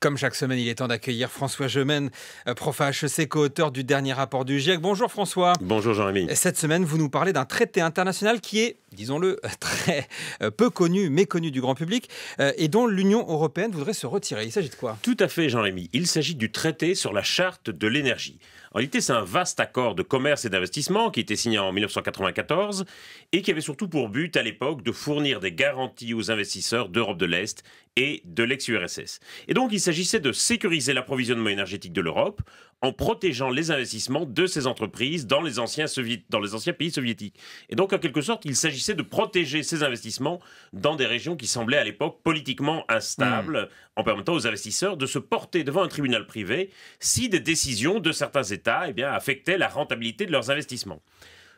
Comme chaque semaine, il est temps d'accueillir François Jemène, euh, prof à HEC, co-auteur du dernier rapport du GIEC. Bonjour François. Bonjour jean rémi Cette semaine, vous nous parlez d'un traité international qui est disons-le, très euh, peu connu, méconnu du grand public, euh, et dont l'Union européenne voudrait se retirer. Il s'agit de quoi Tout à fait, Jean-Rémy. Il s'agit du traité sur la charte de l'énergie. En réalité, c'est un vaste accord de commerce et d'investissement qui était signé en 1994 et qui avait surtout pour but à l'époque de fournir des garanties aux investisseurs d'Europe de l'Est et de l'ex-URSS. Et donc, il s'agissait de sécuriser l'approvisionnement énergétique de l'Europe en protégeant les investissements de ces entreprises dans les anciens, pays soviétiques. Et donc, en quelque sorte, il s'agissait de protéger ces investissements dans des régions qui semblaient à l'époque politiquement instables, hmm. en permettant aux investisseurs de se porter devant un tribunal privé si des décisions de certains États eh affectaient la rentabilité de leurs investissements.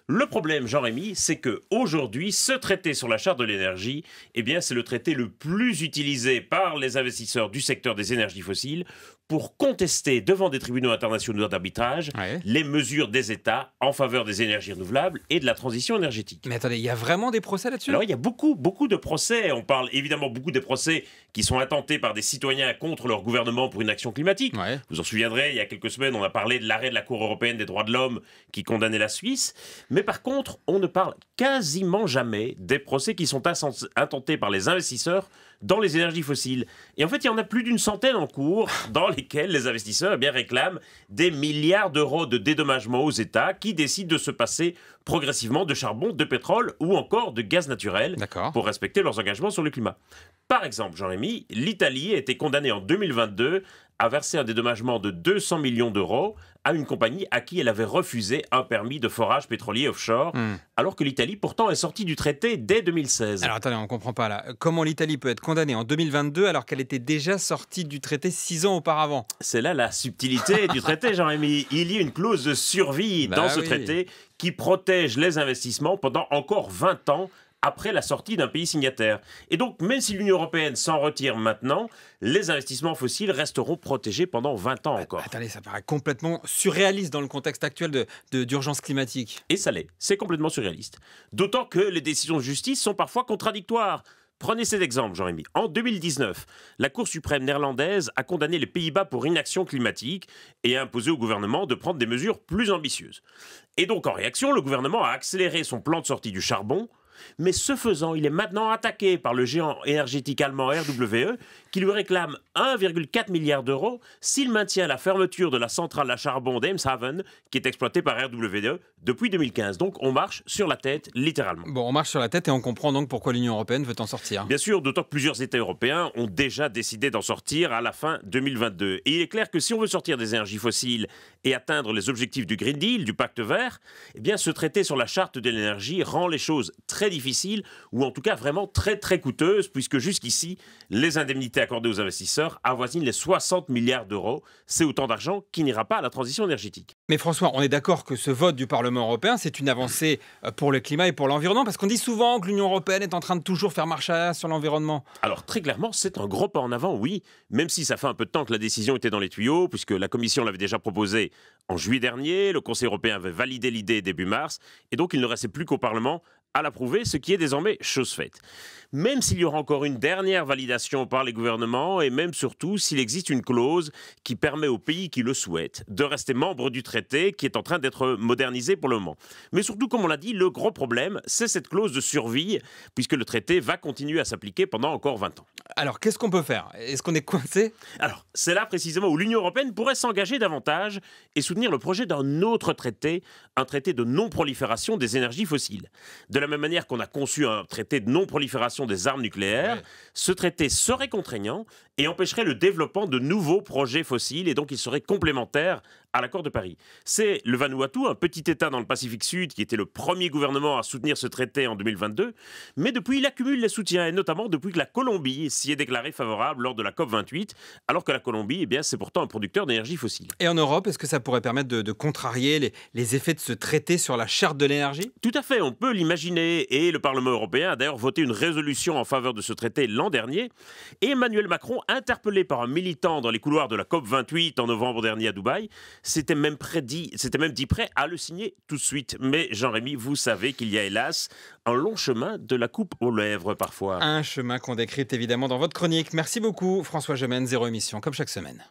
Le problème, Jean-Rémy, c'est que aujourd'hui, ce traité sur la charte de l'énergie, eh bien, c'est le traité le plus utilisé par les investisseurs du secteur des énergies fossiles pour contester devant des tribunaux internationaux d'arbitrage les mesures des États en faveur des énergies renouvelables et de la transition énergétique. Mais attendez, il y a vraiment des procès là-dessus Alors il y a beaucoup, beaucoup de procès. On parle évidemment beaucoup des procès qui sont intentés par des citoyens contre leur gouvernement pour une action climatique. Vous Vous en souviendrez, il y a quelques semaines, on a parlé de l'arrêt de la Cour européenne des droits de l'homme qui condamnait la Suisse. Mais par contre, on ne parle quasiment jamais des procès qui sont intentés par les investisseurs dans les énergies fossiles. Et en fait, il y en a plus d'une centaine en cours dans lesquelles les investisseurs eh bien, réclament des milliards d'euros de dédommagement aux États qui décident de se passer progressivement de charbon, de pétrole ou encore de gaz naturel pour respecter leurs engagements sur le climat. Par exemple, Jean-Rémy, l'Italie a été condamnée en 2022 a versé un dédommagement de 200 millions d'euros à une compagnie à qui elle avait refusé un permis de forage pétrolier offshore, hmm. alors que l'Italie pourtant est sortie du traité dès 2016. Alors attendez, on ne comprend pas là. Comment l'Italie peut être condamnée en 2022 alors qu'elle était déjà sortie du traité six ans auparavant C'est là la subtilité du traité, Jean-Rémy. Il y a une clause de survie bah dans ce traité qui protège les investissements pendant encore 20 ans après la sortie d'un pays signataire. Et donc, même si l'Union européenne s'en retire maintenant, les investissements fossiles resteront protégés pendant 20 ans encore. Attendez, ça paraît complètement surréaliste dans le contexte actuel d'urgence de, d'urgence climatique. Et ça l'est, c'est complètement surréaliste. D'autant que les décisions de justice sont parfois contradictoires. Prenez cet exemple, Jean-Rémy. En 2019, la Cour suprême néerlandaise a condamné les Pays-Bas pour inaction climatique et a imposé au gouvernement de prendre des mesures plus ambitieuses. Et donc, en réaction, le gouvernement a accéléré son plan de sortie du charbon, mais ce faisant, il est maintenant attaqué par le géant énergétique allemand RWE, qui lui réclame 1,4 milliard d'euros s'il maintient la fermeture de la centrale à charbon d'Emshaven qui est exploitée par RWE depuis 2015. Donc on marche sur la tête, littéralement. Bon, on marche sur la tête et on comprend donc pourquoi l'Union européenne veut en sortir. Bien sûr, d'autant que plusieurs États européens ont déjà décidé d'en sortir à la fin 2022. Et il est clair que si on veut sortir des énergies fossiles et atteindre les objectifs du Green Deal, du Pacte vert, eh bien ce traité sur la charte de l'énergie rend les choses très difficile, ou en tout cas vraiment très très coûteuse, puisque jusqu'ici, les indemnités accordées aux investisseurs avoisinent les 60 milliards d'euros. C'est autant d'argent qui n'ira pas à la transition énergétique. Mais François, on est d'accord que ce vote du Parlement européen, c'est une avancée euh, pour le climat et pour l'environnement, parce qu'on dit souvent que l'Union européenne est en train de toujours faire marche arrière sur l'environnement. Alors très clairement, c'est un gros pas en avant, oui, même si ça fait un peu de temps que la décision était dans les tuyaux, puisque la Commission l'avait déjà proposé en juillet dernier, le Conseil européen avait validé l'idée début mars, et donc il ne restait plus qu'au Parlement à l'approuver, ce qui est désormais chose faite. Même s'il y aura encore une dernière validation par les gouvernements et même surtout s'il existe une clause qui permet aux pays qui le souhaitent de rester membres du traité qui est en train d'être modernisé pour le moment. Mais surtout, comme on l'a dit, le gros problème, c'est cette clause de survie puisque le traité va continuer à s'appliquer pendant encore 20 ans. Alors, qu'est-ce qu'on peut faire Est-ce qu'on est coincé Alors, c'est là précisément où l'Union européenne pourrait s'engager davantage et soutenir le projet d'un autre traité, un traité de non-prolifération des énergies fossiles. De de la même manière qu'on a conçu un traité de non-prolifération des armes nucléaires, ce traité serait contraignant et empêcherait le développement de nouveaux projets fossiles et donc il serait complémentaire à l'accord de Paris. C'est le Vanuatu, un petit État dans le Pacifique Sud, qui était le premier gouvernement à soutenir ce traité en 2022, mais depuis il accumule les soutiens, et notamment depuis que la Colombie s'y est déclarée favorable lors de la COP28, alors que la Colombie, eh bien, c'est pourtant un producteur d'énergie fossile. Et en Europe, est-ce que ça pourrait permettre de, contrarier les, effets de ce traité sur la charte de l'énergie Tout à fait, on peut l'imaginer, et le Parlement européen a d'ailleurs voté une résolution en faveur de ce traité l'an dernier, Emmanuel Macron, interpellé par un militant dans les couloirs de la COP28 en novembre dernier à Dubaï, c'était même prédit, c'était même dit prêt à le signer tout de suite. Mais Jean-Rémy, vous savez qu'il y a hélas un long chemin de la coupe aux lèvres parfois. Un chemin qu'on décrit évidemment dans votre chronique. Merci beaucoup François Gemène, Zéro Émission, comme chaque semaine.